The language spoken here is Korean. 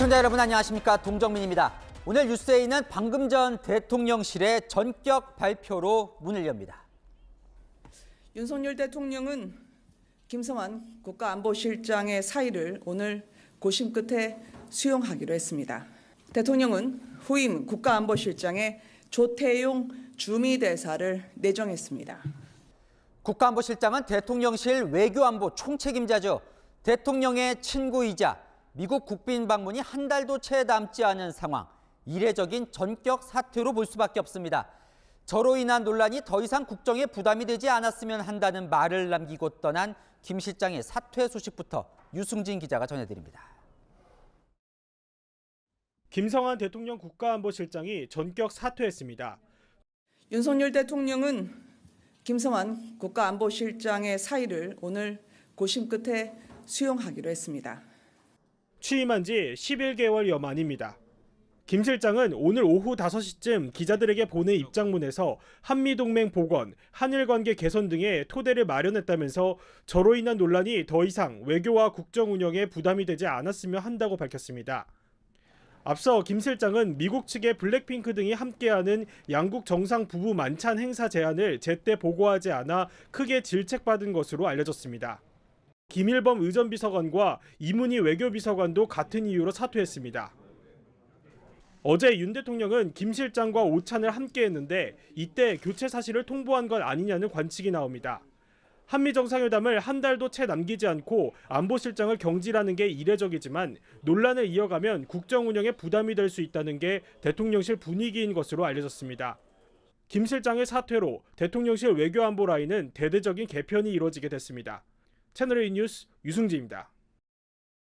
시청자 여러분 안녕하십니까 동정민입니다. 오늘 뉴스에 있는 방금 전 대통령실의 전격 발표로 문을 엽니다. 윤석열 대통령은 김성환 국가안보실장의 사의를 오늘 고심 끝에 수용하기로 했습니다. 대통령은 후임 국가안보실장의 조태용 주미대사를 내정했습니다. 국가안보실장은 대통령실 외교안보 총책임자죠. 대통령의 친구이자 미국 국빈 방문이 한 달도 채 남지 않은 상황, 이례적인 전격 사퇴로볼 수밖에 없습니다. 저로 인한 논란이 더 이상 국정에 부담이 되지 않았으면 한다는 말을 남기고 떠난 김 실장의 사퇴 소식부터 유승진 기자가 전해드립니다. 김성한 대통령 국가안보실장이 전격 사퇴했습니다. 윤석열 대통령은 김성한 국가안보실장의 사의를 오늘 고심 끝에 수용하기로 했습니다. 취임한 지 11개월여 만입니다. 김 실장은 오늘 오후 5시쯤 기자들에게 보낸 입장문에서 한미동맹 복원, 한일관계 개선 등의 토대를 마련했다면서 저로 인한 논란이 더 이상 외교와 국정 운영에 부담이 되지 않았으면 한다고 밝혔습니다. 앞서 김 실장은 미국 측의 블랙핑크 등이 함께하는 양국 정상 부부 만찬 행사 제안을 제때 보고하지 않아 크게 질책받은 것으로 알려졌습니다. 김일범 의전비서관과 이문희 외교비서관도 같은 이유로 사퇴했습니다. 어제 윤 대통령은 김 실장과 오찬을 함께 했는데 이때 교체 사실을 통보한 것 아니냐는 관측이 나옵니다. 한미 정상회담을 한 달도 채 남기지 않고 안보실장을 경질하는 게 이례적이지만 논란을 이어가면 국정 운영에 부담이 될 수 있다는 게 대통령실 분위기인 것으로 알려졌습니다. 김 실장의 사퇴로 대통령실 외교안보 라인은 대대적인 개편이 이뤄지게 됐습니다. 채널A 뉴스 유승재입니다.